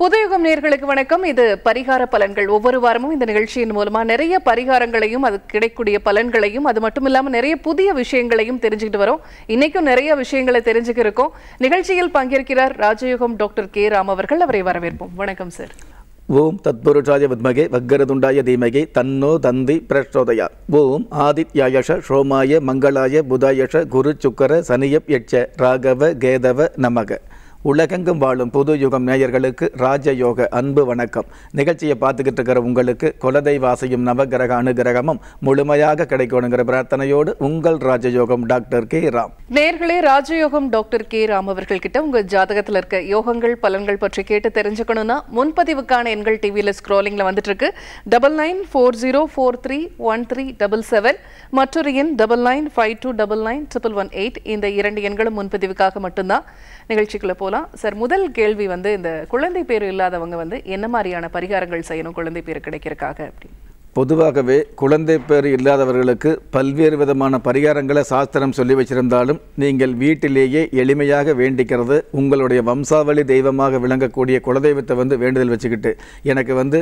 புதுயுகம் நேர்களுக்கு வணக்கம் இது பரிகார பலன்கள் ஒவ்வொரு வாரமும் இந்த நிகழ்ச்சியின் மூலமா நிறைய பரிகாரங்களையும் அது கிடைக்கூடிய பலன்களையும் அது மட்டும் இல்லாமல் நிறைய புதிய விஷயங்களையும் தெரிஞ்சுக்கிட்டு வரோம் இன்னைக்கும் நிறைய விஷயங்களை தெரிஞ்சுக்க இருக்கோம் நிகழ்ச்சியில் பங்கேற்கிறார் ராஜயோகம் டாக்டர் கே ராம் அவர்கள் அவரை வரவேற்போம் வணக்கம் சார் ஓம் தத்புருஷாய வித்மகே வக்கரதுண்டாய தீமகே தன்னோ தந்தி பிரஷோதயா ஓம் ஆதித்யாயஷ ஷோமாய மங்களாய புதாயஷ குரு சுக்கர சனியப் எட்ச ராகவ கேதவ நமக உலகெங்கும் வாழும் புது யுகம் நேயர்களுக்கு ராஜயோக அன்பு வணக்கம் நிகழ்ச்சியை பார்த்துக்கிட்டு இருக்கிற உங்களுக்கு குலதெய்வாசையும் வாசையும் நவகிரக அனுகிரகமும் முழுமையாக கிடைக்கணுங்கிற பிரார்த்தனையோடு உங்கள் ராஜயோகம் டாக்டர் கே ராம் நேர்களே ராஜயோகம் டாக்டர் கே ராம் அவர்கள் கிட்ட உங்க ஜாதகத்தில் இருக்க யோகங்கள் பலன்கள் பற்றி கேட்டு தெரிஞ்சுக்கணும்னா முன்பதிவுக்கான எண்கள் டிவியில் ஸ்க்ரோலிங்ல வந்துட்டு இருக்கு double nine four zero four three one three double seven மற்றொரு எண் double nine five two double nine triple one eight இந்த இரண்டு எண்களும் முன்பதிவுக்காக மட்டும்தான் நிகழ்ச்சிகளை போல போகலாம் சார் முதல் கேள்வி வந்து இந்த குழந்தை பேர் இல்லாதவங்க வந்து என்ன மாதிரியான பரிகாரங்கள் செய்யணும் குழந்தை பேர் கிடைக்கிறதுக்காக அப்படின்னு பொதுவாகவே குழந்தை பேர் இல்லாதவர்களுக்கு பல்வேறு விதமான பரிகாரங்களை சாஸ்திரம் சொல்லி வச்சிருந்தாலும் நீங்கள் வீட்டிலேயே எளிமையாக வேண்டிக்கிறது உங்களுடைய வம்சாவளி தெய்வமாக விளங்கக்கூடிய குலதெய்வத்தை வந்து வேண்டுதல் வச்சுக்கிட்டு எனக்கு வந்து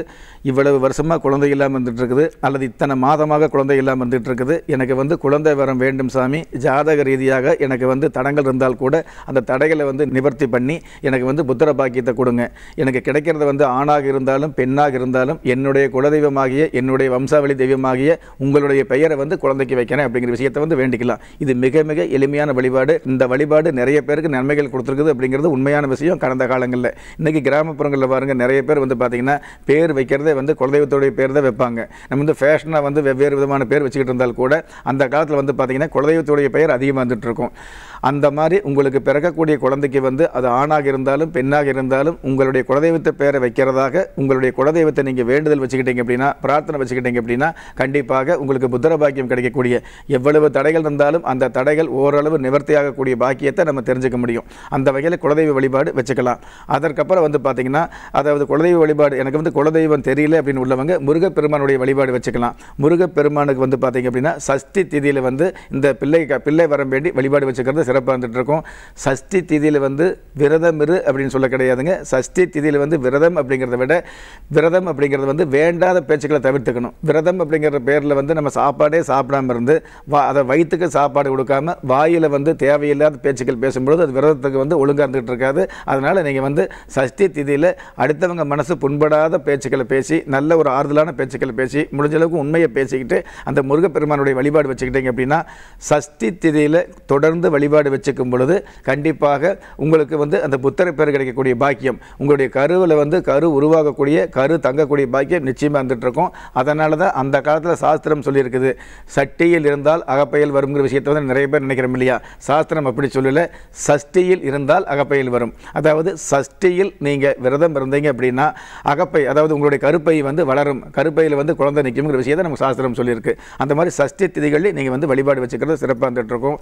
இவ்வளவு வருஷமாக குழந்தை இல்லாமல் இருக்குது அல்லது இத்தனை மாதமாக குழந்தை இல்லாமல் இருக்குது எனக்கு வந்து குழந்தை வரம் வேண்டும் சாமி ஜாதக ரீதியாக எனக்கு வந்து தடங்கள் இருந்தால் கூட அந்த தடைகளை வந்து நிவர்த்தி பண்ணி எனக்கு வந்து புத்திர பாக்கியத்தை கொடுங்க எனக்கு கிடைக்கிறது வந்து ஆணாக இருந்தாலும் பெண்ணாக இருந்தாலும் என்னுடைய குலதெய்வமாகிய என்னுடைய உங்களுடைய வம்சாவளி தெய்வமாகிய உங்களுடைய பெயரை வந்து குழந்தைக்கு வைக்கிறேன் அப்படிங்கிற விஷயத்தை வந்து வேண்டிக்கலாம் இது மிக மிக எளிமையான வழிபாடு இந்த வழிபாடு நிறைய பேருக்கு நன்மைகள் கொடுத்துருக்குது அப்படிங்கிறது உண்மையான விஷயம் கடந்த காலங்களில் இன்றைக்கி கிராமப்புறங்களில் பாருங்கள் நிறைய பேர் வந்து பார்த்திங்கன்னா பேர் வைக்கிறதே வந்து குலதெய்வத்துடைய பேர் தான் வைப்பாங்க நம்ம வந்து ஃபேஷனாக வந்து வெவ்வேறு விதமான பேர் வச்சுக்கிட்டு இருந்தால் கூட அந்த காலத்தில் வந்து பார்த்திங்கன்னா குலதெய்வத்துடைய பெயர் அதிகமாக வந்துட்டுருக்கும் அந்த மாதிரி உங்களுக்கு பிறக்கக்கூடிய குழந்தைக்கு வந்து அது ஆணாக இருந்தாலும் பெண்ணாக இருந்தாலும் உங்களுடைய குலதெய்வத்தை பேரை வைக்கிறதாக உங்களுடைய குலதெய்வத்தை நீங்கள் வேண்டுதல் வச்சுக்கிட்டீங்க அப்படின்னா பிரார்த்தனை வச்சுக்கிட்டீங்க அப்படின்னா கண்டிப்பாக உங்களுக்கு புத்திர பாக்கியம் கிடைக்கக்கூடிய எவ்வளவு தடைகள் இருந்தாலும் அந்த தடைகள் ஓரளவு நிவர்த்தியாகக்கூடிய பாக்கியத்தை நம்ம தெரிஞ்சுக்க முடியும் அந்த வகையில் குலதெய்வ வழிபாடு வச்சுக்கலாம் அதற்கப்புறம் வந்து பார்த்திங்கன்னா அதாவது குலதெய்வ வழிபாடு எனக்கு வந்து குலதெய்வம் தெரியல அப்படின்னு உள்ளவங்க முருகப்பெருமானுடைய வழிபாடு வச்சுக்கலாம் முருகப்பெருமானுக்கு வந்து பார்த்தீங்க அப்படின்னா சஷ்டி திதியில் வந்து இந்த பிள்ளை பிள்ளை வரம் வேண்டி வழிபாடு வச்சுக்கிறது சிறப்பாக இருந்துகிட்ருக்கோம் சஷ்டி திதியில் வந்து விரதம் இரு அப்படின்னு சொல்ல கிடையாதுங்க சஷ்டி திதியில் வந்து விரதம் அப்படிங்கிறத விட விரதம் அப்படிங்கிறது வந்து வேண்டாத பேச்சுக்களை தவிர்த்துக்கணும் விரதம் அப்படிங்கிற பேரில் வந்து நம்ம சாப்பாடே சாப்பிடாமல் இருந்து வா அதை வயிற்றுக்கு சாப்பாடு கொடுக்காம வாயில் வந்து தேவையில்லாத பேச்சுக்கள் பேசும்பொழுது அது விரதத்துக்கு வந்து ஒழுங்காக இருந்துகிட்டு இருக்காது அதனால் நீங்கள் வந்து சஷ்டி திதியில் அடுத்தவங்க மனசு புண்படாத பேச்சுக்களை பேசி நல்ல ஒரு ஆறுதலான பேச்சுக்களை பேசி முடிஞ்ச அளவுக்கு உண்மையை பேசிக்கிட்டு அந்த முருகப்பெருமானுடைய வழிபாடு வச்சுக்கிட்டீங்க அப்படின்னா சஷ்டி திதியில் தொடர்ந்து வழிபாடு வழிபாடு வச்சுக்கும் பொழுது கண்டிப்பாக உங்களுக்கு வந்து அந்த புத்தரை பேர் கிடைக்கக்கூடிய பாக்கியம் உங்களுடைய கருவில் வந்து கரு உருவாகக்கூடிய கரு தங்கக்கூடிய பாக்கியம் நிச்சயமாக இருக்கும் அதனால தான் அந்த காலத்தில் சாஸ்திரம் சொல்லியிருக்குது சட்டியில் இருந்தால் அகப்பையில் வருங்கிற விஷயத்தை வந்து நிறைய பேர் நினைக்கிறோம் இல்லையா சாஸ்திரம் அப்படி சொல்லலை சஷ்டியில் இருந்தால் அகப்பையில் வரும் அதாவது சஷ்டியில் நீங்கள் விரதம் இருந்தீங்க அப்படின்னா அகப்பை அதாவது உங்களுடைய கருப்பை வந்து வளரும் கருப்பையில் வந்து குழந்தை நிற்குங்கிற விஷயத்தை நம்ம சாஸ்திரம் சொல்லியிருக்கு அந்த மாதிரி சஷ்டி திதிகளில் நீங்கள் வந்து வழிபாடு வச்சுக்கிறது சிறப்பாக இருந்துகிட்ருக்கும்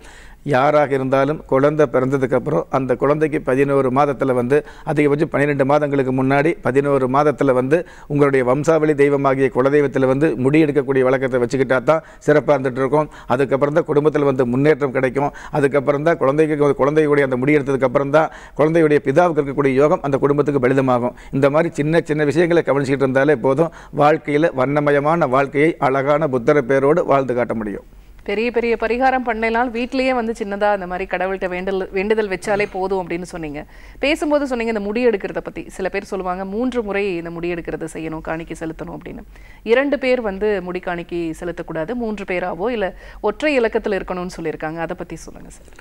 யாராக இருந்தாலும் குழந்தை பிறந்ததுக்கப்புறம் அந்த குழந்தைக்கு பதினோரு மாதத்தில் வந்து அதிகபட்சம் பன்னிரெண்டு மாதங்களுக்கு முன்னாடி பதினோரு மாதத்தில் வந்து உங்களுடைய வம்சாவளி தெய்வமாகிய குலதெய்வத்தில் வந்து முடி எடுக்கக்கூடிய வழக்கத்தை வச்சுக்கிட்டா தான் சிறப்பாக இருந்துட்டு இருக்கும் அதுக்கப்புறம் தான் குடும்பத்தில் வந்து முன்னேற்றம் கிடைக்கும் அதுக்கப்புறம் தான் குழந்தைக்கு குழந்தையுடைய அந்த முடி எடுத்ததுக்கப்புறம் தான் குழந்தையுடைய பிதாவுக்கு இருக்கக்கூடிய யோகம் அந்த குடும்பத்துக்கு பலிதமாகும் இந்த மாதிரி சின்ன சின்ன விஷயங்களை கவனிச்சுக்கிட்டு இருந்தாலே போதும் வாழ்க்கையில் வண்ணமயமான வாழ்க்கையை அழகான புத்தர பேரோடு வாழ்ந்து காட்ட முடியும் பெரிய பெரிய பரிகாரம் பண்ணலாம் வீட்லேயே வந்து சின்னதாக அந்த மாதிரி கடவுள்கிட்ட வேண்டல் வேண்டுதல் வச்சாலே போதும் அப்படின்னு சொன்னீங்க பேசும்போது சொன்னீங்க இந்த முடி எடுக்கிறத பற்றி சில பேர் சொல்லுவாங்க மூன்று முறை இந்த முடி எடுக்கிறத செய்யணும் காணிக்கை செலுத்தணும் அப்படின்னு இரண்டு பேர் வந்து முடி காணிக்கை செலுத்தக்கூடாது மூன்று பேராவோ இல்லை ஒற்றை இலக்கத்தில் இருக்கணும்னு சொல்லியிருக்காங்க அதை பற்றி சொல்லுங்கள் சார்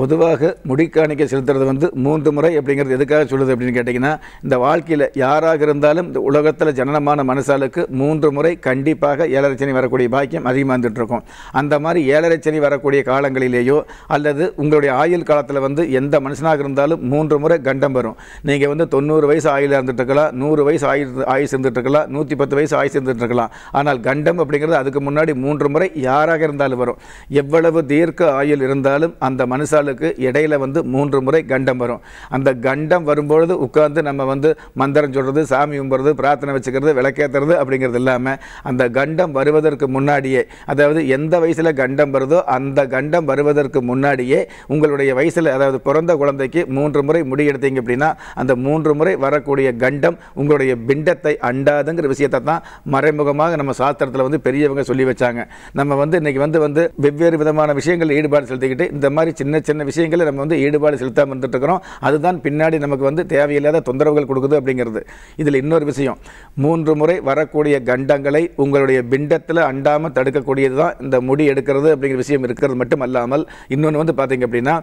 பொதுவாக முடிக்காணிக்க செலுத்துறது வந்து மூன்று முறை அப்படிங்கிறது எதுக்காக சொல்லுது அப்படின்னு கேட்டிங்கன்னா இந்த வாழ்க்கையில் யாராக இருந்தாலும் இந்த உலகத்தில் ஜனனமான மனுஷாலுக்கு மூன்று முறை கண்டிப்பாக ஏழரைச்சனி வரக்கூடிய பாக்கியம் அதிகமாக இருந்துகிட்ருக்கும் அந்த மாதிரி ஏழரைச்சனி வரக்கூடிய காலங்களிலேயோ அல்லது உங்களுடைய ஆயுள் காலத்தில் வந்து எந்த மனுஷனாக இருந்தாலும் மூன்று முறை கண்டம் வரும் நீங்கள் வந்து தொண்ணூறு வயசு ஆயில் இருந்துட்டுருக்கலாம் நூறு வயசு ஆயு ஆயுஸ் சேர்ந்துட்டுருக்கலாம் நூற்றி பத்து வயசு ஆயுஸ் சேர்ந்துட்டுருக்கலாம் ஆனால் கண்டம் அப்படிங்கிறது அதுக்கு முன்னாடி மூன்று முறை யாராக இருந்தாலும் வரும் எவ்வளவு தீர்க்க ஆயுள் இருந்தாலும் அந்த மனுஷால் நாளுக்கு இடையில வந்து மூன்று முறை கண்டம் வரும் அந்த கண்டம் வரும்பொழுது உட்கார்ந்து நம்ம வந்து மந்திரம் சொல்றது சாமி கும்புறது பிரார்த்தனை வச்சுக்கிறது விளக்கேற்றுறது அப்படிங்கிறது இல்லாமல் அந்த கண்டம் வருவதற்கு முன்னாடியே அதாவது எந்த வயசில் கண்டம் வருதோ அந்த கண்டம் வருவதற்கு முன்னாடியே உங்களுடைய வயசில் அதாவது பிறந்த குழந்தைக்கு மூன்று முறை முடி எடுத்தீங்க அப்படின்னா அந்த மூன்று முறை வரக்கூடிய கண்டம் உங்களுடைய பிண்டத்தை அண்டாதுங்கிற விஷயத்தை தான் மறைமுகமாக நம்ம சாஸ்திரத்தில் வந்து பெரியவங்க சொல்லி வச்சாங்க நம்ம வந்து இன்னைக்கு வந்து வந்து வெவ்வேறு விதமான விஷயங்கள் ஈடுபாடு செலுத்திக்கிட்டு இந்த மாதிரி சின்ன சின்ன சின்ன விஷயங்களில் நம்ம வந்து ஈடுபாடு செலுத்தாமல் இருந்துட்டுருக்கிறோம் அதுதான் பின்னாடி நமக்கு வந்து தேவையில்லாத தொந்தரவுகள் கொடுக்குது அப்படிங்கிறது இதில் இன்னொரு விஷயம் மூன்று முறை வரக்கூடிய கண்டங்களை உங்களுடைய பிண்டத்தில் அண்டாமல் தடுக்கக்கூடியது தான் இந்த முடி எடுக்கிறது அப்படிங்கிற விஷயம் இருக்கிறது மட்டும் அல்லாமல் இன்னொன்று வந்து பார்த்திங்க அப்படின்னா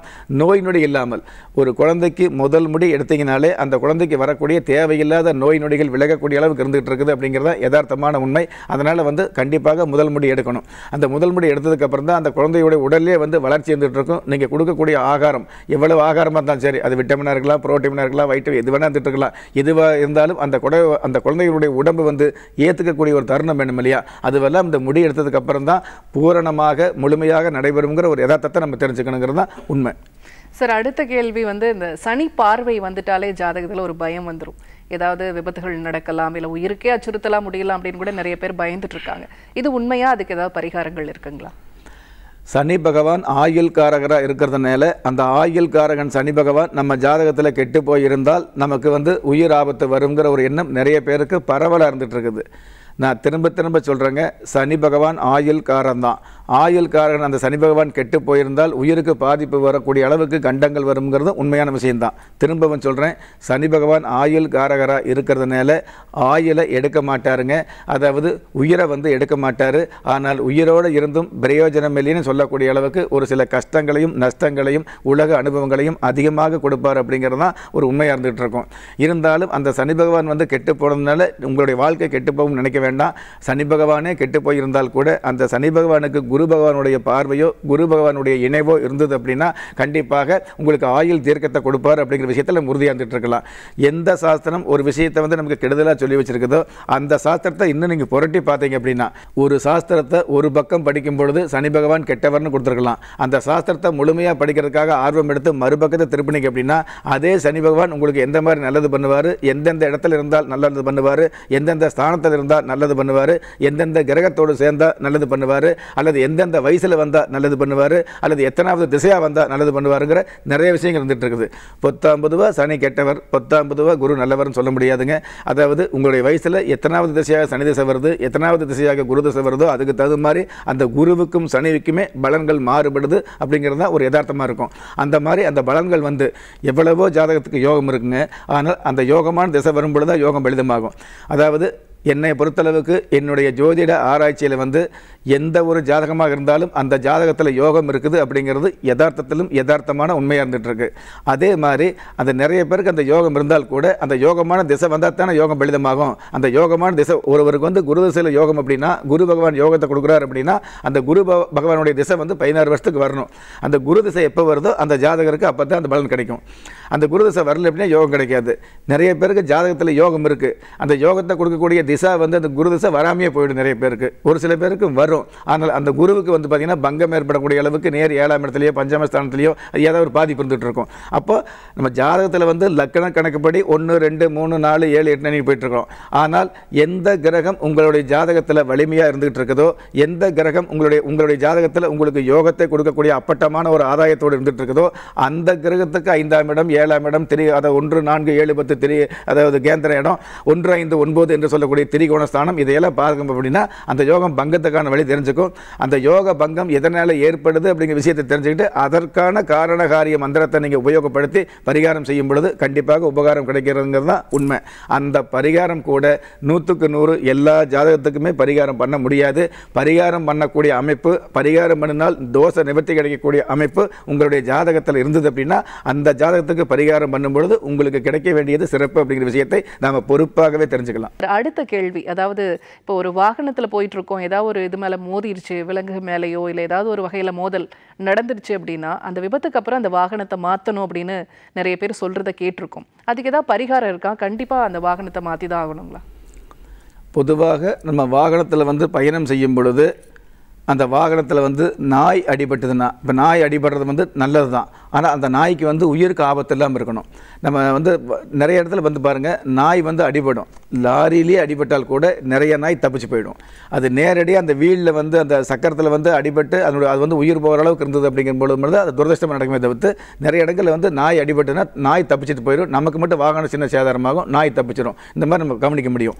நோய் நொடி இல்லாமல் ஒரு குழந்தைக்கு முதல் முடி எடுத்தீங்கனாலே அந்த குழந்தைக்கு வரக்கூடிய தேவையில்லாத நோய் நொடிகள் விலகக்கூடிய அளவுக்கு இருந்துகிட்டு இருக்குது அப்படிங்கிறத யதார்த்தமான உண்மை அதனால் வந்து கண்டிப்பாக முதல் முடி எடுக்கணும் அந்த முதல் முடி எடுத்ததுக்கப்புறம் தான் அந்த குழந்தையுடைய உடலே வந்து வளர்ச்சி இருந்துகிட்டு இருக்கும் நீங்கள் கொடுக்க கொடுக்கக்கூடிய ஆகாரம் எவ்வளவு ஆகாரமாக இருந்தாலும் சரி அது விட்டமினாக இருக்கலாம் புரோட்டீனாக இருக்கலாம் வைட்டமின் எது வேணால் இருக்கலாம் எதுவாக இருந்தாலும் அந்த குட அந்த குழந்தைகளுடைய உடம்பு வந்து ஏற்றுக்கக்கூடிய ஒரு தருணம் வேணும் இல்லையா அதுவெல்லாம் இந்த முடி எடுத்ததுக்கப்புறம் தான் பூரணமாக முழுமையாக நடைபெறுங்கிற ஒரு யதார்த்தத்தை நம்ம தெரிஞ்சுக்கணுங்கிறது தான் உண்மை சார் அடுத்த கேள்வி வந்து இந்த சனி பார்வை வந்துட்டாலே ஜாதகத்தில் ஒரு பயம் வந்துடும் ஏதாவது விபத்துகள் நடக்கலாம் இல்லை உயிருக்கே அச்சுறுத்தலாம் முடியலாம் அப்படின்னு கூட நிறைய பேர் பயந்துட்டு இருக்காங்க இது உண்மையாக அதுக்கு ஏதாவது பரிகாரங்கள் இருக்குங்களா சனி பகவான் ஆயுள் காரகராக இருக்கிறதுனால அந்த ஆயுள் காரகன் சனி பகவான் நம்ம ஜாதகத்தில் கெட்டு போயிருந்தால் நமக்கு வந்து உயிர் ஆபத்து வருங்கிற ஒரு எண்ணம் நிறைய பேருக்கு பரவலாக இருந்துகிட்ருக்குது நான் திரும்ப திரும்ப சொல்கிறேங்க சனி பகவான் ஆயுள் தான் ஆயுள் காரகன் அந்த சனி பகவான் கெட்டு போயிருந்தால் உயிருக்கு பாதிப்பு வரக்கூடிய அளவுக்கு கண்டங்கள் வருங்கிறது உண்மையான விஷயம்தான் திரும்பவும் சொல்கிறேன் சனி பகவான் ஆயுள் காரகராக இருக்கிறதுனால ஆயுளை எடுக்க மாட்டாருங்க அதாவது உயிரை வந்து எடுக்க மாட்டார் ஆனால் உயிரோடு இருந்தும் பிரயோஜனம் இல்லைன்னு சொல்லக்கூடிய அளவுக்கு ஒரு சில கஷ்டங்களையும் நஷ்டங்களையும் உலக அனுபவங்களையும் அதிகமாக கொடுப்பார் அப்படிங்கிறது தான் ஒரு உண்மையாக இருந்துகிட்டு இருக்கும் இருந்தாலும் அந்த சனி பகவான் வந்து கெட்டு போனதுனால உங்களுடைய வாழ்க்கை கெட்டு போகும் நினைக்க வேண்டாம் சனி பகவானே கெட்டு போயிருந்தால் கூட அந்த சனி பகவானுக்கு குரு பகவானுடைய பார்வையோ குரு பகவானுடைய இணைவோ இருந்தது அப்படின்னா கண்டிப்பாக உங்களுக்கு ஆயுள் தீர்க்கத்தை கொடுப்பார் அப்படிங்கிற விஷயத்தில் நம்ம உறுதியாந்துட்டு இருக்கலாம் எந்த சாஸ்திரம் ஒரு விஷயத்தை வந்து நமக்கு கெடுதலாக சொல்லி வச்சிருக்குதோ அந்த சாஸ்திரத்தை இன்னும் நீங்கள் புரட்டி பார்த்தீங்க அப்படின்னா ஒரு சாஸ்திரத்தை ஒரு பக்கம் படிக்கும் பொழுது சனி பகவான் கெட்டவர்னு கொடுத்துருக்கலாம் அந்த சாஸ்திரத்தை முழுமையாக படிக்கிறதுக்காக ஆர்வம் எடுத்து மறுபக்கத்தை திருப்பினீங்க அப்படின்னா அதே சனி பகவான் உங்களுக்கு எந்த மாதிரி நல்லது பண்ணுவார் எந்தெந்த இடத்துல இருந்தால் நல்லது பண்ணுவார் எந்தெந்த ஸ்தானத்தில் இருந்தால் நல்லது பண்ணுவார் எந்தெந்த கிரகத்தோடு சேர்ந்தால் நல்லது பண்ணுவார் அல்லது எந்தெந்த வயசில் வந்தால் நல்லது பண்ணுவார் அல்லது எத்தனாவது திசையாக வந்தால் நல்லது பண்ணுவாருங்கிற நிறைய விஷயங்கள் வந்துட்டு இருக்குது பத்தாம் பொதுவாக சனி கெட்டவர் பத்தாம் பொதுவாக குரு நல்லவர்னு சொல்ல முடியாதுங்க அதாவது உங்களுடைய வயசில் எத்தனாவது திசையாக சனி திசை வருது எத்தனாவது திசையாக குரு திசை வருதோ அதுக்கு தகுந்த மாதிரி அந்த குருவுக்கும் சனிவுக்குமே பலன்கள் மாறுபடுது அப்படிங்கிறது தான் ஒரு யதார்த்தமாக இருக்கும் அந்த மாதிரி அந்த பலன்கள் வந்து எவ்வளவோ ஜாதகத்துக்கு யோகம் இருக்குங்க ஆனால் அந்த யோகமான திசை வரும்பொழுது தான் யோகம் பலிதமாகும் அதாவது என்னை பொறுத்தளவுக்கு என்னுடைய ஜோதிட ஆராய்ச்சியில் வந்து எந்த ஒரு ஜாதகமாக இருந்தாலும் அந்த ஜாதகத்தில் யோகம் இருக்குது அப்படிங்கிறது யதார்த்தத்திலும் யதார்த்தமான உண்மையாக இருந்துகிட்ருக்கு அதே மாதிரி அந்த நிறைய பேருக்கு அந்த யோகம் இருந்தால் கூட அந்த யோகமான திசை வந்தால் தானே யோகம் பலிதமாகும் அந்த யோகமான திசை ஒருவருக்கு வந்து குரு திசையில் யோகம் அப்படின்னா குரு பகவான் யோகத்தை கொடுக்குறாரு அப்படின்னா அந்த குரு பகவானுடைய திசை வந்து பதினாறு வருஷத்துக்கு வரணும் அந்த குரு திசை எப்போ வருதோ அந்த ஜாதகருக்கு அப்போ தான் அந்த பலன் கிடைக்கும் அந்த குருதசை வரல அப்படின்னா யோகம் கிடைக்காது நிறைய பேருக்கு ஜாதகத்தில் யோகம் இருக்குது அந்த யோகத்தை கொடுக்கக்கூடிய திசா வந்து அந்த குருதசை வராமையே போயிடும் நிறைய பேருக்கு ஒரு சில பேருக்கு வரும் ஆனால் அந்த குருவுக்கு வந்து பார்த்திங்கன்னா பங்கம் ஏற்படக்கூடிய அளவுக்கு நேர் ஏழாம் இடத்துலையோ பஞ்சாம ஸ்தானத்துலையோ ஏதாவது ஒரு பாதிப்பு இருந்துகிட்டு இருக்கும் அப்போ நம்ம ஜாதகத்தில் வந்து லக்கண கணக்குப்படி ஒன்று ரெண்டு மூணு நாலு ஏழு எட்டு நினைவு போயிட்டுருக்கோம் ஆனால் எந்த கிரகம் உங்களுடைய ஜாதகத்தில் வலிமையாக இருந்துகிட்டு இருக்குதோ எந்த கிரகம் உங்களுடைய உங்களுடைய ஜாதகத்தில் உங்களுக்கு யோகத்தை கொடுக்கக்கூடிய அப்பட்டமான ஒரு ஆதாயத்தோடு இருந்துகிட்டு இருக்குதோ அந்த கிரகத்துக்கு ஐந்தாம் இடம் ஏழாம் இடம் திரி அதை ஒன்று நான்கு ஏழு பத்து திரி அதாவது கேந்திர இடம் ஒன்று ஐந்து ஒன்பது என்று சொல்லக்கூடிய திரிகோண ஸ்தானம் இதையெல்லாம் பார்க்கும் அப்படின்னா அந்த யோகம் பங்கத்துக்கான வழி தெரிஞ்சுக்கும் அந்த யோக பங்கம் எதனால் ஏற்படுது அப்படிங்கிற விஷயத்தை தெரிஞ்சுக்கிட்டு அதற்கான காரணகாரிய மந்திரத்தை நீங்கள் உபயோகப்படுத்தி பரிகாரம் செய்யும் பொழுது கண்டிப்பாக உபகாரம் கிடைக்கிறதுங்கிறது தான் உண்மை அந்த பரிகாரம் கூட நூற்றுக்கு நூறு எல்லா ஜாதகத்துக்குமே பரிகாரம் பண்ண முடியாது பரிகாரம் பண்ணக்கூடிய அமைப்பு பரிகாரம் பண்ணினால் தோஷ நிவர்த்தி கிடைக்கக்கூடிய அமைப்பு உங்களுடைய ஜாதகத்தில் இருந்தது அப்படின்னா அந்த ஜாதகத்துக்கு பரிகாரம் பண்ணும்பொழுது உங்களுக்கு கிடைக்க வேண்டியது சிறப்பு அப்படிங்கிற விஷயத்தை நாம் பொறுப்பாகவே தெரிஞ்சுக்கலாம் அடுத்த கேள்வி அதாவது இப்போ ஒரு வாகனத்தில் போயிட்டுருக்கோம் ஏதாவது ஒரு இது மேலே மோதிருச்சு விலங்கு மேலேயோ இல்லை ஏதாவது ஒரு வகையில் மோதல் நடந்துருச்சு அப்படின்னா அந்த விபத்துக்கு அப்புறம் அந்த வாகனத்தை மாற்றணும் அப்படின்னு நிறைய பேர் சொல்கிறத கேட்டிருக்கோம் அதுக்கு ஏதாவது பரிகாரம் இருக்கா கண்டிப்பாக அந்த வாகனத்தை மாற்றி தான் ஆகணுங்களா பொதுவாக நம்ம வாகனத்தில் வந்து பயணம் செய்யும் பொழுது அந்த வாகனத்தில் வந்து நாய் அடிபட்டதுன்னா இப்போ நாய் அடிபடுறது வந்து நல்லது தான் ஆனால் அந்த நாய்க்கு வந்து உயிருக்கு ஆபத்து இல்லாமல் இருக்கணும் நம்ம வந்து நிறைய இடத்துல வந்து பாருங்கள் நாய் வந்து அடிபடும் லாரிலேயே அடிபட்டால் கூட நிறைய நாய் தப்பிச்சு போயிடும் அது நேரடியாக அந்த வீலில் வந்து அந்த சக்கரத்தில் வந்து அடிபட்டு அதனுடைய அது வந்து உயிர் போகிற அளவுக்கு இருந்தது அப்படிங்கிற பொழுது அது துரதிருஷ்டமாக நடக்குமே தவிர்த்து நிறைய இடங்களில் வந்து நாய் அடிபட்டுனா நாய் தப்பிச்சிட்டு போயிடும் நமக்கு மட்டும் வாகனம் சின்ன சேதாரமாகும் நாய் தப்பிச்சிடும் இந்த மாதிரி நம்ம கவனிக்க முடியும்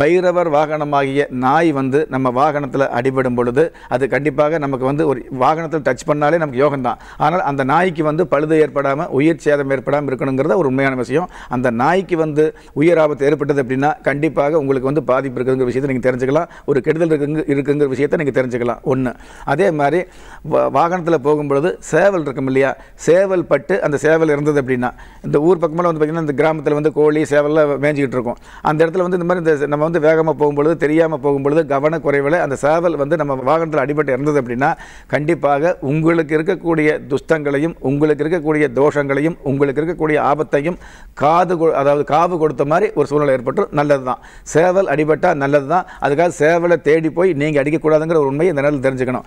பைரவர் வாகனமாகிய நாய் வந்து நம்ம வாகனத்தில் அடிபடும் பொழுது அது கண்டிப்பாக நமக்கு வந்து ஒரு வாகனத்தில் டச் பண்ணாலே நமக்கு யோகம் தான் ஆனால் அந்த நாய்க்கு வந்து பழுது ஏற்படாமல் உயிர் சேதம் ஏற்படாமல் இருக்கணுங்கிறத ஒரு உண்மையான விஷயம் அந்த நாய்க்கு வந்து உயிர் ஆபத்து ஏற்பட்டது அப்படின்னா கண்டிப்பாக உங்களுக்கு வந்து பாதிப்பு இருக்குங்கிற விஷயத்தை நீங்கள் தெரிஞ்சுக்கலாம் ஒரு கெடுதல் இருக்குங்க இருக்குங்கிற விஷயத்தை நீங்கள் தெரிஞ்சுக்கலாம் ஒன்று அதே மாதிரி வாகனத்தில் போகும்பொழுது சேவல் இருக்கும் இல்லையா சேவல் பட்டு அந்த சேவல் இருந்தது அப்படின்னா இந்த ஊர் பக்கமெல்லாம் வந்து பார்த்திங்கன்னா இந்த கிராமத்தில் வந்து கோழி சேவலில் மேஞ்சிக்கிட்டு இருக்கும் அந்த இடத்துல வந்து இந்த மாதிரி இந்த நம்ம வந்து வேகமாக போகும்பொழுது தெரியாமல் போகும்பொழுது கவனக்குறைவில் அந்த சேவல் வந்து நம்ம வாகனத்தில் அடிபட்டு இருந்தது அப்படின்னா கண்டிப்பாக உங்களுக்கு இருக்கக்கூடிய துஷ்டங்களையும் உங்களுக்கு இருக்கக்கூடிய தோஷங்களையும் உங்களுக்கு இருக்கக்கூடிய ஆபத்து காமத்தையும் காது அதாவது காவு கொடுத்த மாதிரி ஒரு சூழ்நிலை ஏற்பட்டு நல்லது தான் சேவல் அடிபட்டால் நல்லது தான் அதுக்காக சேவலை தேடி போய் நீங்கள் அடிக்கக்கூடாதுங்கிற ஒரு உண்மையை இந்த நேரத்தில் தெரிஞ்சுக்கணும்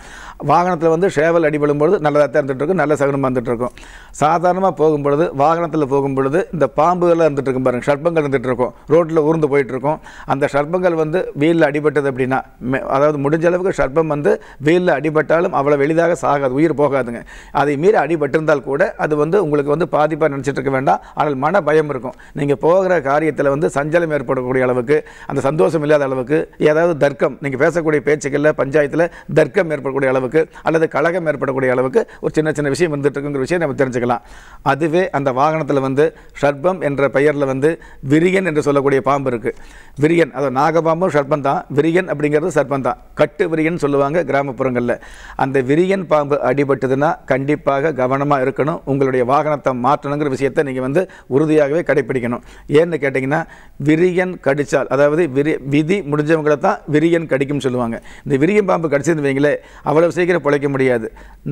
வாகனத்தில் வந்து சேவல் அடிபடும் பொழுது நல்லதாக தெரிஞ்சிட்ருக்கும் நல்ல சகுனமாக இருந்துகிட்ருக்கும் சாதாரணமாக போகும் பொழுது வாகனத்தில் போகும் பொழுது இந்த பாம்புகள்லாம் இருந்துகிட்ருக்கும் பாருங்கள் சர்ப்பங்கள் இருந்துகிட்ருக்கும் ரோட்டில் ஊர்ந்து போயிட்டுருக்கும் அந்த சர்ப்பங்கள் வந்து வீலில் அடிபட்டது அப்படின்னா அதாவது முடிஞ்ச அளவுக்கு சர்ப்பம் வந்து வீலில் அடிபட்டாலும் அவ்வளோ எளிதாக சாகாது உயிர் போகாதுங்க அதை மீறி அடிபட்டிருந்தால் கூட அது வந்து உங்களுக்கு வந்து பாதிப்பாக நினச்சிட்டு இருக்க வேண்டாம் ஆனால் மன பயம் இருக்கும் நீங்கள் போகிற காரியத்தில் வந்து சஞ்சலம் ஏற்படக்கூடிய அளவுக்கு அந்த சந்தோஷம் இல்லாத அளவுக்கு ஏதாவது தர்க்கம் நீங்கள் பேசக்கூடிய பேச்சுக்களில் பஞ்சாயத்தில் தர்க்கம் ஏற்படக்கூடிய அளவுக்கு அல்லது கழகம் ஏற்படக்கூடிய அளவுக்கு ஒரு சின்ன சின்ன விஷயம் வந்துட்டு இருக்குங்கிற விஷயம் நம்ம தெரிஞ்சுக்கலாம் அதுவே அந்த வாகனத்தில் வந்து ஷர்பம் என்ற பெயரில் வந்து விரியன் என்று சொல்லக்கூடிய பாம்பு இருக்குது விரியன் அதாவது நாகபாம்பும் ஷர்பம் தான் விரியன் அப்படிங்கிறது சர்பம் தான் கட்டு விரியன் சொல்லுவாங்க கிராமப்புறங்களில் அந்த விரியன் பாம்பு அடிபட்டதுன்னா கண்டிப்பாக கவனமாக இருக்கணும் உங்களுடைய வாகனத்தை மாற்றணுங்கிற விஷயத்தை நீங்கள் வந்து உறுதியாகவே கடைப்பிடிக்கணும் ஏன்னு கேட்டிங்கன்னா விரியன் கடித்தால் அதாவது விரி விதி முடிஞ்சவங்களை தான் விரியன் கடிக்கும்னு சொல்லுவாங்க இந்த விரியன் பாம்பு கடிச்சிருந்து வைங்களே அவ்வளோ சீக்கிரம் பிழைக்க முடியாது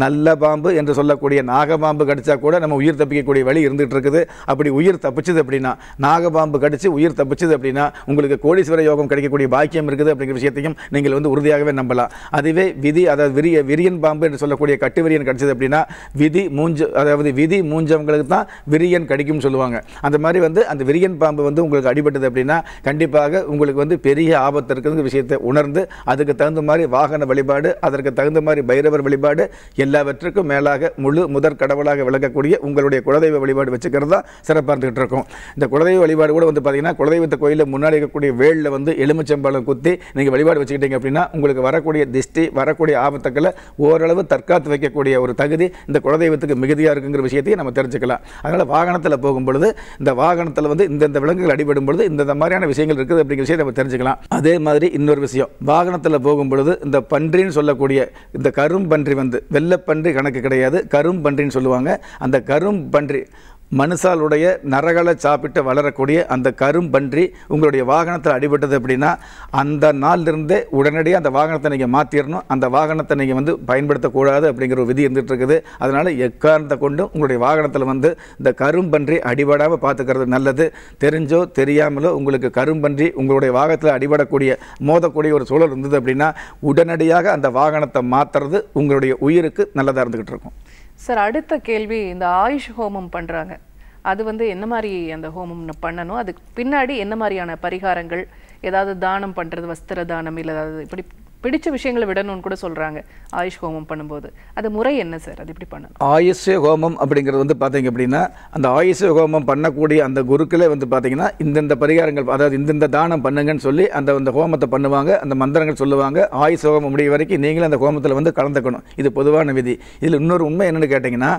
நல்ல பாம்பு என்று சொல்லக்கூடிய நாகபாம்பு கடித்தா கூட நம்ம உயிர் தப்பிக்கக்கூடிய வழி இருந்துகிட்டு இருக்குது அப்படி உயிர் தப்பிச்சது அப்படின்னா நாகபாம்பு கடிச்சு உயிர் தப்பிச்சது அப்படின்னா உங்களுக்கு கோடீஸ்வர யோகம் கிடைக்கக்கூடிய பாக்கியம் இருக்குது அப்படிங்கிற விஷயத்தையும் நீங்கள் வந்து உறுதியாகவே நம்பலாம் அதுவே விதி அதாவது விரிய விரியன் பாம்பு என்று சொல்லக்கூடிய கட்டு விரியன் கிடைச்சது அப்படின்னா விதி மூஞ்ச அதாவது விதி மூஞ்சவங்களுக்கு தான் விரியன் கடிக்கும்னு சொல்லுவாங்க அந்த மாதிரி வந்து அந்த விரியன் பாம்பு வந்து உங்களுக்கு அடிபட்டது அப்படின்னா கண்டிப்பாக உங்களுக்கு வந்து பெரிய ஆபத்து இருக்குங்கிற விஷயத்தை உணர்ந்து அதுக்கு தகுந்த மாதிரி வாகன வழிபாடு அதற்கு தகுந்த மாதிரி பைரவர் வழிபாடு எல்லாவற்றுக்கும் மேலாக முழு முதற் கடவுளாக விளங்கக்கூடிய உங்களுடைய அவங்களுடைய குலதெய்வ வழிபாடு வச்சுக்கிறது தான் சிறப்பாக இருந்துகிட்டு இருக்கும் இந்த குலதெய்வ வழிபாடு கூட வந்து பார்த்தீங்கன்னா குலதெய்வத்தை கோயிலில் முன்னாடி இருக்கக்கூடிய வேலில் வந்து எலுமிச்சம்பழம் குத்தி நீங்கள் வழிபாடு வச்சுக்கிட்டீங்க அப்படின்னா உங்களுக்கு வரக்கூடிய திஷ்டி வரக்கூடிய ஆபத்துக்களை ஓரளவு தற்காத்து வைக்கக்கூடிய ஒரு தகுதி இந்த குலதெய்வத்துக்கு மிகுதியாக இருக்குங்கிற விஷயத்தையும் நம்ம தெரிஞ்சுக்கலாம் அதனால் வாகனத்தில் போகும் பொழுது இந்த வாகனத்தில் வந்து இந்தந்த விலங்குகள் அடிபடும் பொழுது இந்த மாதிரியான விஷயங்கள் இருக்குது அப்படிங்கிற விஷயத்தை நம்ம தெரிஞ்சுக்கலாம் அதே மாதிரி இன்னொரு விஷயம் வாகனத்தில் போகும் பொழுது இந்த பன்றின்னு சொல்லக்கூடிய இந்த கரும்பன்றி வந்து வெள்ளப்பன்றி கணக்கு கிடையாது கரும்பன்றின்னு சொல்லுவாங்க அந்த கரும் கரும்பன்றி மனுஷாலுடைய நரகளை சாப்பிட்டு வளரக்கூடிய அந்த கரும்பன்றி உங்களுடைய வாகனத்தில் அடிபட்டது அப்படின்னா அந்த நாளிலிருந்தே உடனடியாக அந்த வாகனத்தை நீங்கள் மாற்றிடணும் அந்த வாகனத்தை நீங்கள் வந்து பயன்படுத்தக்கூடாது அப்படிங்கிற ஒரு விதி இருந்துகிட்டு இருக்குது அதனால் எக்காரணத்தை கொண்டும் உங்களுடைய வாகனத்தில் வந்து இந்த கரும்பன்றி அடிபடாமல் பார்த்துக்கிறது நல்லது தெரிஞ்சோ தெரியாமலோ உங்களுக்கு கரும்பன்றி உங்களுடைய வாகனத்தில் அடிபடக்கூடிய மோதக்கூடிய ஒரு சூழல் இருந்தது அப்படின்னா உடனடியாக அந்த வாகனத்தை மாற்றுறது உங்களுடைய உயிருக்கு நல்லதாக இருந்துக்கிட்டு இருக்கும் சார் அடுத்த கேள்வி இந்த ஆயுஷ் ஹோமம் பண்ணுறாங்க அது வந்து என்ன மாதிரி அந்த ஹோமம் பண்ணணும் அதுக்கு பின்னாடி என்ன மாதிரியான பரிகாரங்கள் ஏதாவது தானம் பண்ணுறது வஸ்திர தானம் இல்லை ஏதாவது இப்படி பிடிச்ச விஷயங்களை விடணும்னு கூட சொல்கிறாங்க ஆயுஷ் ஹோமம் பண்ணும்போது அது முறை என்ன சார் அது இப்படி பண்ணணும் ஆயுஷ ஹோமம் அப்படிங்கிறது வந்து பார்த்தீங்க அப்படின்னா அந்த ஆயுஷ ஹோமம் பண்ணக்கூடிய அந்த குருக்களே வந்து பார்த்தீங்கன்னா இந்தந்த பரிகாரங்கள் அதாவது இந்தந்த தானம் பண்ணுங்கன்னு சொல்லி அந்த அந்த ஹோமத்தை பண்ணுவாங்க அந்த மந்திரங்கள் சொல்லுவாங்க ஆயுஷ் ஹோமம் முடிய வரைக்கும் நீங்களும் அந்த ஹோமத்தில் வந்து கலந்துக்கணும் இது பொதுவான விதி இதில் இன்னொரு உண்மை என்னென்னு கேட்டிங்கன்னா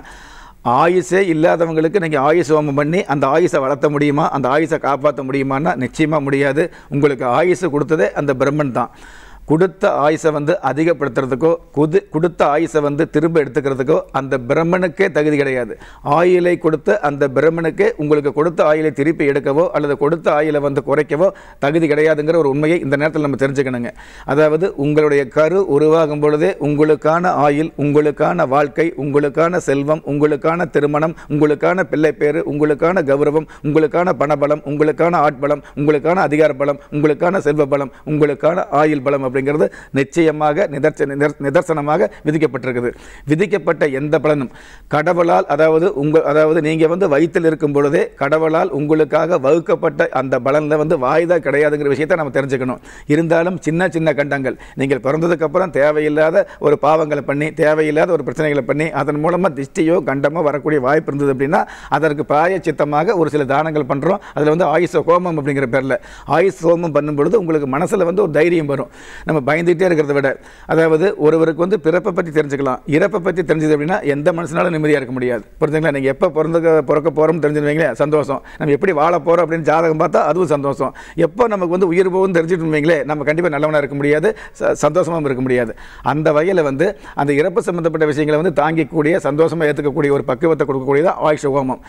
ஆயுஷே இல்லாதவங்களுக்கு நீங்கள் ஆயுஷ் ஹோமம் பண்ணி அந்த ஆயுஷை வளர்த்த முடியுமா அந்த ஆயுஷை காப்பாற்ற முடியுமான்னா நிச்சயமாக முடியாது உங்களுக்கு ஆயுஷை கொடுத்ததே அந்த பிரம்மன் தான் கொடுத்த ஆயுசை வந்து அதிகப்படுத்துறதுக்கோ குது கொடுத்த ஆயுசை வந்து திரும்ப எடுத்துக்கிறதுக்கோ அந்த பிரம்மனுக்கே தகுதி கிடையாது ஆயிலை கொடுத்த அந்த பிரம்மனுக்கே உங்களுக்கு கொடுத்த ஆயிலை திருப்பி எடுக்கவோ அல்லது கொடுத்த ஆயிலை வந்து குறைக்கவோ தகுதி கிடையாதுங்கிற ஒரு உண்மையை இந்த நேரத்தில் நம்ம தெரிஞ்சுக்கணுங்க அதாவது உங்களுடைய கரு உருவாகும் பொழுதே உங்களுக்கான ஆயுள் உங்களுக்கான வாழ்க்கை உங்களுக்கான செல்வம் உங்களுக்கான திருமணம் உங்களுக்கான பிள்ளை உங்களுக்கான கௌரவம் உங்களுக்கான பணபலம் உங்களுக்கான ஆட்பலம் உங்களுக்கான அதிகார பலம் உங்களுக்கான செல்வ பலம் உங்களுக்கான ஆயுள் பலம் அப்படிங்கிறது நிச்சயமாக நிதர்ச்ச நிதர்சனமாக விதிக்கப்பட்டிருக்குது விதிக்கப்பட்ட எந்த பலனும் கடவுளால் அதாவது உங்கள் அதாவது நீங்கள் வந்து வயிற்றில் இருக்கும் பொழுதே கடவுளால் உங்களுக்காக வகுக்கப்பட்ட அந்த பலனில் வந்து வாய்தா கிடையாதுங்கிற விஷயத்தை நம்ம தெரிஞ்சுக்கணும் இருந்தாலும் சின்ன சின்ன கண்டங்கள் நீங்கள் பிறந்ததுக்கப்புறம் தேவையில்லாத ஒரு பாவங்களை பண்ணி தேவையில்லாத ஒரு பிரச்சனைகளை பண்ணி அதன் மூலமாக திஷ்டியோ கண்டமோ வரக்கூடிய வாய்ப்பு இருந்தது அப்படின்னா அதற்கு பிராய சித்தமாக ஒரு சில தானங்கள் பண்ணுறோம் அதில் வந்து ஆயுஷ ஹோமம் அப்படிங்கிற பேரில் ஆயுஷ் ஹோமம் பண்ணும் பொழுது உங்களுக்கு மனசில் வந்து ஒரு தைரியம் வரும் நம்ம பயந்துகிட்டே இருக்கிறத விட அதாவது ஒருவருக்கு வந்து பிறப்பை பற்றி தெரிஞ்சுக்கலாம் இறப்பை பற்றி தெரிஞ்சது அப்படின்னா எந்த மனுஷனாலும் நிம்மதியாக இருக்க முடியாது புரிஞ்சுங்களா நீங்கள் எப்போ பிறந்த பிறக்க போகிறோம்னு தெரிஞ்சுருவீங்களே சந்தோஷம் நம்ம எப்படி வாழ போகிறோம் அப்படின்னு ஜாதகம் பார்த்தா அதுவும் சந்தோஷம் எப்போ நமக்கு வந்து உயிர் போகும்னு தெரிஞ்சுட்டு நம்ம கண்டிப்பாக நல்லவனாக இருக்க முடியாது சந்தோஷமாகவும் இருக்க முடியாது அந்த வகையில் வந்து அந்த இறப்பு சம்மந்தப்பட்ட விஷயங்களை வந்து தாங்கிக்கூடிய சந்தோஷமாக ஏற்றுக்கக்கூடிய ஒரு பக்குவத்தை கொடுக்கக்கூடியதான் ஆயுஷ் ஹோமம்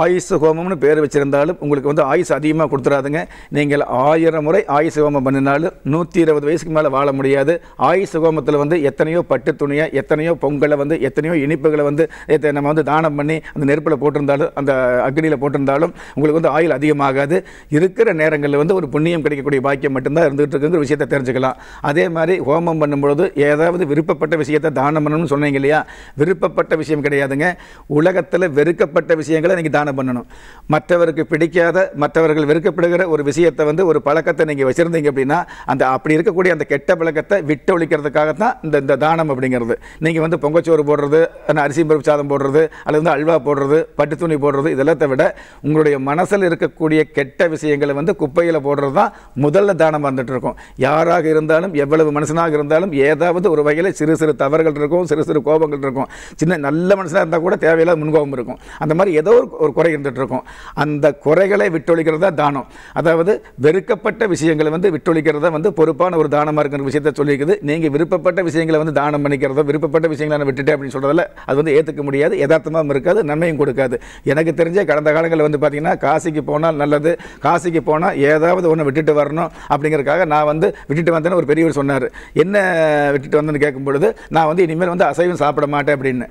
ஆயுஷ ஹோமம்னு பேர் வச்சுருந்தாலும் உங்களுக்கு வந்து ஆயுஷ் அதிகமாக கொடுத்துடாதுங்க நீங்கள் ஆயிரம் முறை ஆயுஷ ஹோமம் பண்ணினாலும் நூற்றி இருபது வயசுக்கு மேலே வாழ முடியாது ஆயுஷ ஹோமத்தில் வந்து எத்தனையோ பட்டு துணியாக எத்தனையோ பொங்கலை வந்து எத்தனையோ இனிப்புகளை வந்து நம்ம வந்து தானம் பண்ணி அந்த நெருப்பில் போட்டிருந்தாலும் அந்த அக்னியில் போட்டிருந்தாலும் உங்களுக்கு வந்து ஆயுள் அதிகமாகாது இருக்கிற நேரங்களில் வந்து ஒரு புண்ணியம் கிடைக்கக்கூடிய பாக்கியம் மட்டும்தான் இருந்துகிட்டு இருக்குங்கிற விஷயத்தை தெரிஞ்சுக்கலாம் அதே மாதிரி ஹோமம் பண்ணும்பொழுது ஏதாவது விருப்பப்பட்ட விஷயத்தை தானம் பண்ணணும்னு சொன்னீங்க இல்லையா விருப்பப்பட்ட விஷயம் கிடையாதுங்க உலகத்தில் வெறுக்கப்பட்ட விஷயங்களை நீங்கள் நீங்கள் தானம் பண்ணணும் மற்றவருக்கு பிடிக்காத மற்றவர்கள் வெறுக்கப்படுகிற ஒரு விஷயத்தை வந்து ஒரு பழக்கத்தை நீங்கள் வச்சுருந்தீங்க அப்படின்னா அந்த அப்படி இருக்கக்கூடிய அந்த கெட்ட பழக்கத்தை விட்டு ஒழிக்கிறதுக்காகத்தான் இந்த இந்த தானம் அப்படிங்கிறது நீங்கள் வந்து பொங்கச்சோறு போடுறது அரிசி பருப்பு சாதம் போடுறது அல்லது வந்து அல்வா போடுறது பட்டு துணி போடுறது இதெல்லாத்த விட உங்களுடைய மனசில் இருக்கக்கூடிய கெட்ட விஷயங்களை வந்து குப்பையில் போடுறது தான் முதல்ல தானம் வந்துட்டு இருக்கும் யாராக இருந்தாலும் எவ்வளவு மனுஷனாக இருந்தாலும் ஏதாவது ஒரு வகையில் சிறு சிறு தவறுகள் இருக்கும் சிறு சிறு கோபங்கள் இருக்கும் சின்ன நல்ல மனுஷனாக இருந்தால் கூட தேவையில்லாத முன்கோபம் இருக்கும் அந்த மாதிரி ஏதோ ஒரு ஒரு குறை இருக்கும் அந்த குறைகளை விட்டொழிக்கிறதா தானம் அதாவது வெறுக்கப்பட்ட விஷயங்களை வந்து விட்டொழிக்கிறத வந்து பொறுப்பான ஒரு தானமாக இருக்கிற விஷயத்த சொல்லியிருக்குது நீங்கள் விருப்பப்பட்ட விஷயங்களை வந்து தானம் பண்ணிக்கிறதோ விருப்பப்பட்ட விஷயங்களை நான் விட்டுட்டேன் அப்படின்னு சொல்கிறதில்ல அது வந்து ஏற்றுக்க முடியாது யதார்த்தமாகவும் இருக்காது நன்மையும் கொடுக்காது எனக்கு தெரிஞ்ச கடந்த காலங்களில் வந்து பார்த்தீங்கன்னா காசிக்கு போனால் நல்லது காசிக்கு போனால் ஏதாவது ஒன்று விட்டுட்டு வரணும் அப்படிங்கிறதுக்காக நான் வந்து விட்டுட்டு வந்தேன்னு ஒரு பெரியவர் சொன்னார் என்ன விட்டுட்டு வந்தேன்னு கேட்கும் பொழுது நான் வந்து இனிமேல் வந்து அசைவம் சாப்பிட மாட்டேன் அப்படின்னு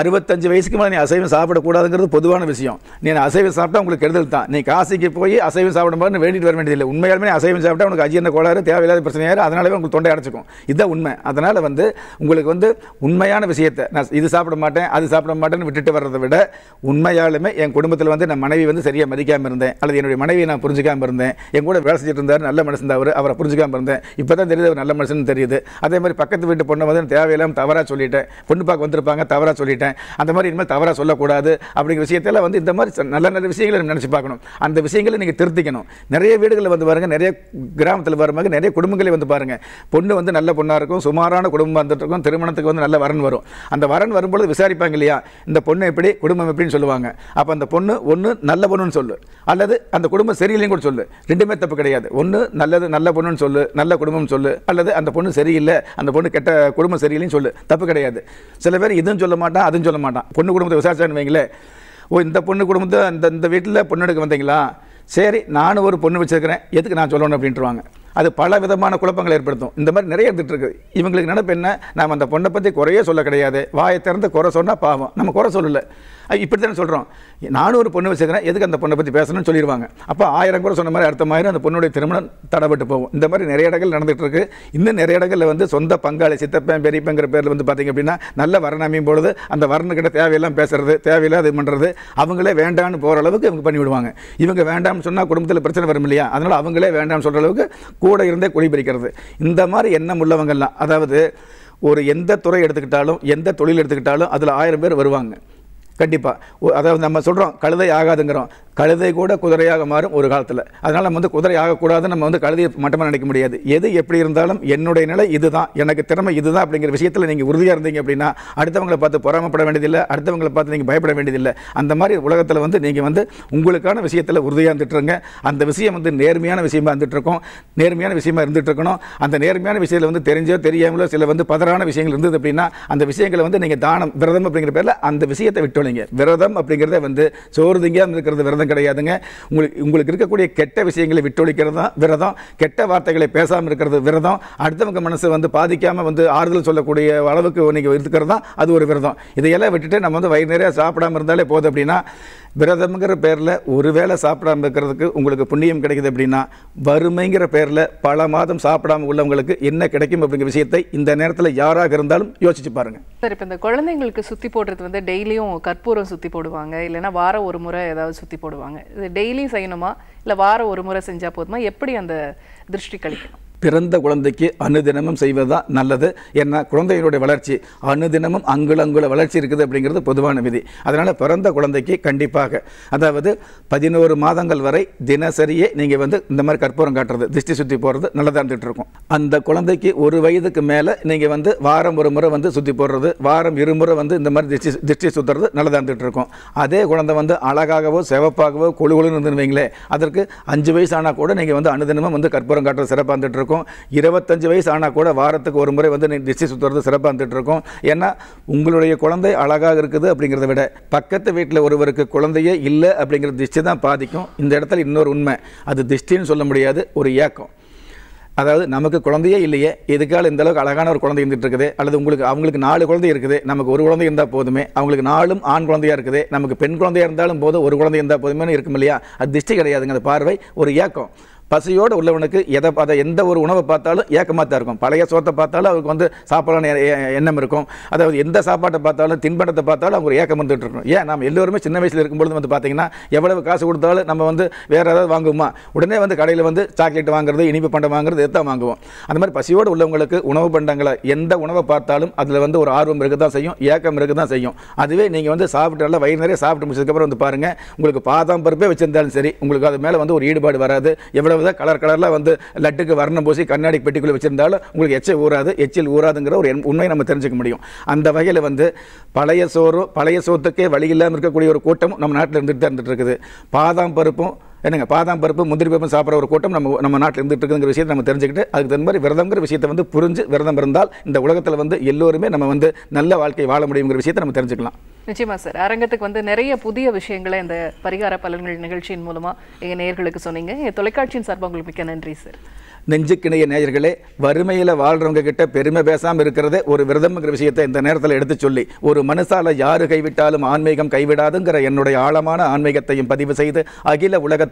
அறுபத்தஞ்சு வயசுக்கு மேலே நீ அசைவம் சாப்பிடக்கூடாதுங்கிறது பொதுவான விஷயம் நீ அசைவம் சாப்பிட்டா உங்களுக்கு கெடுதல் தான் நீ காசிக்கு போய் அசைவம் சாப்பிடும்போது வேண்டிட்டு வர வேண்டியதில்லை உண்மையாலுமே அசைவம் சாப்பிட்டா உங்களுக்கு அஜீரண கோளாறு தேவையில்லாத பிரச்சனையாரு அதனாலே உங்களுக்கு தொண்டை அடைச்சிக்கும் இதுதான் உண்மை அதனால் வந்து உங்களுக்கு வந்து உண்மையான விஷயத்தை நான் இது சாப்பிட மாட்டேன் அது சாப்பிட மாட்டேன்னு விட்டுட்டு வர்றதை விட உண்மையாலுமே என் குடும்பத்தில் வந்து நான் மனைவி வந்து சரியாக மதிக்காமல் இருந்தேன் அல்லது என்னுடைய மனைவியை நான் புரிஞ்சிக்காமல் இருந்தேன் என் கூட வேலை செஞ்சுட்டு இருந்தார் நல்ல மனுஷன் தான் அவர் அவரை புரிஞ்சிக்காமல் இருந்தேன் இப்போ தான் தெரியுது அவர் நல்ல மனுஷன் தெரியுது அதே மாதிரி பக்கத்து வீட்டு பொண்ணை வந்து தேவையில்லாமல் தவறாக சொல்லிட்டேன் பொண்ணு பார்க்க வந்திருப்பாங்க தவறாக சொல்லிட்டேன் பண்ணிட்டேன் அந்த மாதிரி இனிமேல் தவறாக சொல்லக்கூடாது அப்படிங்கிற விஷயத்தில் வந்து இந்த மாதிரி நல்ல நல்ல விஷயங்களை நம்ம நினச்சி பார்க்கணும் அந்த விஷயங்களை நீங்கள் திருத்திக்கணும் நிறைய வீடுகளில் வந்து பாருங்கள் நிறைய கிராமத்தில் வரும்போது நிறைய குடும்பங்களே வந்து பாருங்கள் பொண்ணு வந்து நல்ல பொண்ணாக இருக்கும் சுமாரான குடும்பம் வந்துட்டு திருமணத்துக்கு வந்து நல்ல வரன் வரும் அந்த வரன் வரும்பொழுது விசாரிப்பாங்க இல்லையா இந்த பொண்ணு எப்படி குடும்பம் எப்படின்னு சொல்லுவாங்க அப்போ அந்த பொண்ணு ஒன்று நல்ல பொண்ணுன்னு சொல்லு அல்லது அந்த குடும்பம் சரியில்லையும் கூட சொல்லு ரெண்டுமே தப்பு கிடையாது ஒன்று நல்லது நல்ல பொண்ணுன்னு சொல்லு நல்ல குடும்பம்னு சொல்லு அல்லது அந்த பொண்ணு சரியில்லை அந்த பொண்ணு கெட்ட குடும்பம் சரியில்லைன்னு சொல்லு தப்பு கிடையாது சில பேர் இதுன்னு சொல்ல மாட்டான் அதுன்னு சொல்ல மாட்டான் பொண்ணு குடும்பத்தை விசாரிச்சான்னு வைங்களேன் ஓ இந்த பொண்ணு குடும்பத்தை அந்த இந்த வீட்டில் பொண்ணு எடுக்க வந்தீங்களா சரி நானும் ஒரு பொண்ணு வச்சுருக்கிறேன் எதுக்கு நான் சொல்லணும் அப்படின்ட்டுருவாங்க அது பல விதமான குழப்பங்களை ஏற்படுத்தும் இந்த மாதிரி நிறைய இருந்துகிட்டு இருக்குது இவங்களுக்கு நினப்பு என்ன நாம் அந்த பொண்ணை பற்றி குறையே சொல்ல கிடையாது வாயை திறந்து குறை சொன்னால் பாவம் நம்ம குறை சொல்லலை இப்படி தானே சொல்கிறோம் நானும் ஒரு பொண்ணு வச்சுக்கிறேன் எதுக்கு அந்த பொண்ணை பற்றி பேசணும்னு சொல்லிடுவாங்க அப்போ ஆயிரம் குறை சொன்ன மாதிரி அடுத்த மாதிரி அந்த பொண்ணுடைய திருமணம் தடைப்பட்டு போகும் இந்த மாதிரி நிறைய இடங்கள் நடந்துகிட்டு இருக்குது இன்னும் நிறைய இடங்களில் வந்து சொந்த பங்காளி சித்தப்பேன் பெரியப்பங்கிற பேரில் வந்து பார்த்திங்க அப்படின்னா நல்ல வரணமையும் பொழுது அந்த வரணுக்கிட்ட தேவையெல்லாம் பேசுறது தேவையில்லாத இது பண்ணுறது அவங்களே வேண்டாம்னு போகிற அளவுக்கு இவங்க பண்ணிவிடுவாங்க இவங்க வேண்டாம்னு சொன்னால் குடும்பத்தில் பிரச்சனை வரும் இல்லையா அதனால் அவங்களே வேண்டாம்னு சொல்கிற அளவுக்கு கூட இருந்தே பிரிக்கிறது இந்த மாதிரி எண்ணம் உள்ளவங்கள்லாம் அதாவது ஒரு எந்த துறை எடுத்துக்கிட்டாலும் எந்த தொழில் எடுத்துக்கிட்டாலும் அதில் ஆயிரம் பேர் வருவாங்க கண்டிப்பாக அதாவது நம்ம சொல்கிறோம் கழுதை ஆகாதுங்கிறோம் கழுதை கூட குதிரையாக மாறும் ஒரு காலத்தில் அதனால் நம்ம வந்து குதிரை ஆகக்கூடாது நம்ம வந்து கழுதையை மட்டுமே நினைக்க முடியாது எது எப்படி இருந்தாலும் என்னுடைய நிலை இதுதான் எனக்கு திறமை இதுதான் அப்படிங்கிற விஷயத்தில் நீங்கள் உறுதியாக இருந்தீங்க அப்படின்னா அடுத்தவங்களை பார்த்து பொறாமப்பட வேண்டியதில்லை அடுத்தவங்களை பார்த்து நீங்கள் பயப்பட வேண்டியதில்லை அந்த மாதிரி உலகத்தில் வந்து நீங்கள் வந்து உங்களுக்கான விஷயத்தில் உறுதியாக இருந்துட்டுருங்க அந்த விஷயம் வந்து நேர்மையான விஷயமா இருந்துகிட்ருக்கோம் நேர்மையான விஷயமா இருக்கணும் அந்த நேர்மையான விஷயத்தில் வந்து தெரிஞ்சோ தெரியாமலோ சில வந்து பதறான விஷயங்கள் இருந்தது அப்படின்னா அந்த விஷயங்களை வந்து நீங்கள் தானம் விரதம் அப்படிங்கிற பேரில் அந்த விஷயத்தை விட்டோலிங்க விரதம் அப்படிங்கிறத வந்து சோறு திங்காமல் இருக்கிறது விரதம் பண்ணுறதும் கிடையாதுங்க உங்களுக்கு உங்களுக்கு இருக்கக்கூடிய கெட்ட விஷயங்களை விட்டொழிக்கிறது தான் விரதம் கெட்ட வார்த்தைகளை பேசாமல் இருக்கிறது விரதம் அடுத்தவங்க மனசை வந்து பாதிக்காமல் வந்து ஆறுதல் சொல்லக்கூடிய அளவுக்கு நீங்கள் இருக்கிறது தான் அது ஒரு விரதம் இதையெல்லாம் விட்டுட்டு நம்ம வந்து வயிறு நிறையா சாப்பிடாமல் இருந்தாலே போதும் அப்படின்னா விரதம்ங்கிற பேரில் ஒரு வேளை சாப்பிடாமல் இருக்கிறதுக்கு உங்களுக்கு புண்ணியம் கிடைக்குது அப்படின்னா வறுமைங்கிற பேரில் பல மாதம் சாப்பிடாமல் உள்ளவங்களுக்கு என்ன கிடைக்கும் அப்படிங்கிற விஷயத்தை இந்த நேரத்தில் யாராக இருந்தாலும் யோசிச்சு பாருங்க சார் இப்போ இந்த குழந்தைங்களுக்கு சுற்றி போடுறது வந்து டெய்லியும் கற்பூரம் சுற்றி போடுவாங்க இல்லைன்னா வாரம் ஒரு முறை ஏதாவது சுற்றி போடுவாங்க இது டெய்லியும் செய்யணுமா இல்லை வாரம் ஒரு முறை செஞ்சால் போதுமா எப்படி அந்த திருஷ்டி கழிக்கணும் பிறந்த குழந்தைக்கு அனுதினமும் செய்வது தான் நல்லது ஏன்னா குழந்தைகளுடைய வளர்ச்சி அனுதினமும் அங்குல அங்குல வளர்ச்சி இருக்குது அப்படிங்கிறது பொதுவான விதி அதனால் பிறந்த குழந்தைக்கு கண்டிப்பாக அதாவது பதினோரு மாதங்கள் வரை தினசரியே நீங்கள் வந்து இந்த மாதிரி கற்பூரம் காட்டுறது திருஷ்டி சுற்றி போகிறது நல்லதாக இருந்துகிட்டு இருக்கும் அந்த குழந்தைக்கு ஒரு வயதுக்கு மேலே நீங்கள் வந்து வாரம் ஒரு முறை வந்து சுற்றி போடுறது வாரம் இருமுறை வந்து இந்த மாதிரி திருஷ்டி திருஷ்டி சுற்றுறது நல்லதாக இருந்துகிட்டு இருக்கும் அதே குழந்தை வந்து அழகாகவோ செவப்பாகவோ கொழுகுழுன்னு இருந்துருவீங்களே அதற்கு அஞ்சு வயசானால் கூட நீங்கள் வந்து அனுதினமும் வந்து கற்பூரம் காட்டுறது சிறப்பாக இருந்துகிட்டு இருக்கும் இருபத்தஞ்சு வயசு ஆனால் கூட வாரத்துக்கு ஒரு முறை வந்து திசை சுற்றுறது சிறப்பாக இருந்துகிட்ருக்கும் ஏன்னா உங்களுடைய குழந்தை அழகாக இருக்குது அப்படிங்கிறத விட பக்கத்து வீட்டில் ஒருவருக்கு குழந்தையே இல்லை அப்படிங்கிற திஷ்டி தான் பாதிக்கும் இந்த இடத்துல இன்னொரு உண்மை அது திஷ்டின்னு சொல்ல முடியாது ஒரு ஏக்கம் அதாவது நமக்கு குழந்தையே இல்லையே எதுக்கால இந்த அளவுக்கு அழகான ஒரு குழந்தை இருந்துட்டு இருக்குது அல்லது உங்களுக்கு அவங்களுக்கு நாலு குழந்தை இருக்குது நமக்கு ஒரு குழந்தை இருந்தால் போதுமே அவங்களுக்கு நாலும் ஆண் குழந்தையாக இருக்குது நமக்கு பெண் குழந்தையாக இருந்தாலும் போதும் ஒரு குழந்தை இருந்தால் போதுமே இருக்கும் இல்லையா அது திஷ்டி கிடையாதுங்க அந்த பார்வை ஒரு ஏக்கம் பசியோடு உள்ளவனுக்கு எதை பார்த்தா எந்த ஒரு உணவை பார்த்தாலும் ஏக்கமாக தான் இருக்கும் பழைய சோத்தை பார்த்தாலும் அவருக்கு வந்து சாப்பிடலான்னு எண்ணம் இருக்கும் அதாவது எந்த சாப்பாட்டை பார்த்தாலும் தின்பண்டத்தை பார்த்தாலும் அவங்க ஏக்கம் வந்துட்டு இருக்கும் ஏன் நம்ம எல்லோருமே சின்ன வயசில் இருக்கும்பொழுது வந்து பார்த்திங்கன்னா எவ்வளவு காசு கொடுத்தாலும் நம்ம வந்து வேறு ஏதாவது வாங்குவோமா உடனே வந்து கடையில் வந்து சாக்லேட் வாங்குறது இனிப்பு பண்டம் வாங்குறது எத்தான் வாங்குவோம் அந்த மாதிரி பசியோடு உள்ளவங்களுக்கு உணவு பண்டங்களை எந்த உணவை பார்த்தாலும் அதில் வந்து ஒரு ஆர்வம் இருக்க தான் செய்யும் ஏக்கம் இருக்க தான் செய்யும் அதுவே நீங்கள் வந்து சாப்பிட்டு நல்லா வயிறு நிறைய சாப்பிட்டு முடிச்சதுக்கப்புறம் வந்து பாருங்கள் உங்களுக்கு பாதாம் பருப்பே வச்சுருந்தாலும் சரி உங்களுக்கு அது மேலே வந்து ஒரு ஈடுபாடு வராது எவ்வளவு ரெண்டாவது கலர் கலரில் வந்து லட்டுக்கு வர்ணம் பூசி கண்ணாடி பெட்டிக்குள்ளே வச்சுருந்தாலும் உங்களுக்கு எச்சை ஊறாது எச்சில் ஊறாதுங்கிற ஒரு உண்மையை நம்ம தெரிஞ்சுக்க முடியும் அந்த வகையில் வந்து பழைய சோறும் பழைய சோத்துக்கே வழி இல்லாமல் இருக்கக்கூடிய ஒரு கூட்டமும் நம்ம நாட்டில் இருந்துட்டு தான் இருந்துகிட்டு இருக்குது பாதாம் பருப்பும் என்னங்க பாதாம் பருப்பு முந்திரி பருப்பு சாப்பிட்ற ஒரு கூட்டம் நம்ம நம்ம நாட்டில் இருந்துட்டு இருக்கிற விஷயத்தை நம்ம தெரிஞ்சுக்கிட்டு அதுக்கு தகுந்த மாதிரி விரதங்கிற விஷயத்தை வந்து புரிஞ்சு விரதம் இருந்தால் இந்த உலகத்தில் வந்து எல்லோருமே நம்ம வந்து நல்ல வாழ்க்கை வாழ முடியுங்கிற விஷயத்தை நம்ம தெரிஞ்சுக்கலாம் நிச்சயமா சார் அரங்கத்துக்கு வந்து நிறைய புதிய விஷயங்களை இந்த பரிகார பலன்கள் நிகழ்ச்சியின் மூலமாக எங்க நேர்களுக்கு சொன்னீங்க என் தொலைக்காட்சியின் சார்பாக உங்களுக்கு மிக்க நன்றி சார் நெஞ்சுக்கிணைய நேயர்களே வறுமையில் வாழ்கிறவங்க கிட்ட பெருமை பேசாமல் இருக்கிறது ஒரு விரதம்ங்கிற விஷயத்தை இந்த நேரத்தில் எடுத்து சொல்லி ஒரு மனுஷால யாரு கைவிட்டாலும் ஆன்மீகம் கைவிடாதுங்கிற என்னுடைய ஆழமான ஆன்மீகத்தையும் பதிவு செய்து அகில உலகத்தை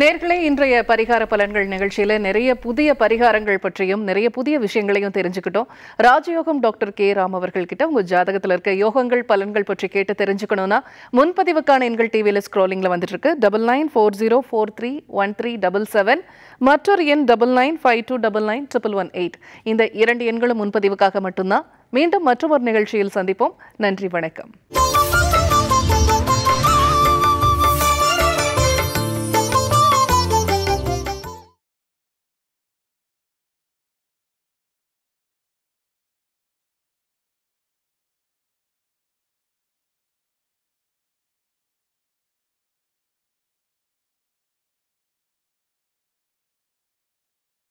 நேர்களே இன்றைய பரிகார பலன்கள் நிகழ்ச்சியில் நிறைய புதிய பரிகாரங்கள் பற்றியும் நிறைய புதிய விஷயங்களையும் தெரிஞ்சுக்கிட்டோம் ராஜயோகம் டாக்டர் கே ராம் அவர்கள் கிட்ட உங்கள் ஜாதகத்தில் இருக்க யோகங்கள் பலன்கள் பற்றி கேட்டு தெரிஞ்சுக்கணும்னா முன்பதிவுக்கான எங்கள் டிவியில் ஸ்க்ரோலிங்கில் வந்துட்டு இருக்கு double nine four zero four three one three double seven மற்றொரு எண் double nine five two double nine triple one eight இந்த இரண்டு எண்களும் முன்பதிவுக்காக மட்டும்தான் மீண்டும் மற்றொரு நிகழ்ச்சியில் சந்திப்போம் நன்றி வணக்கம்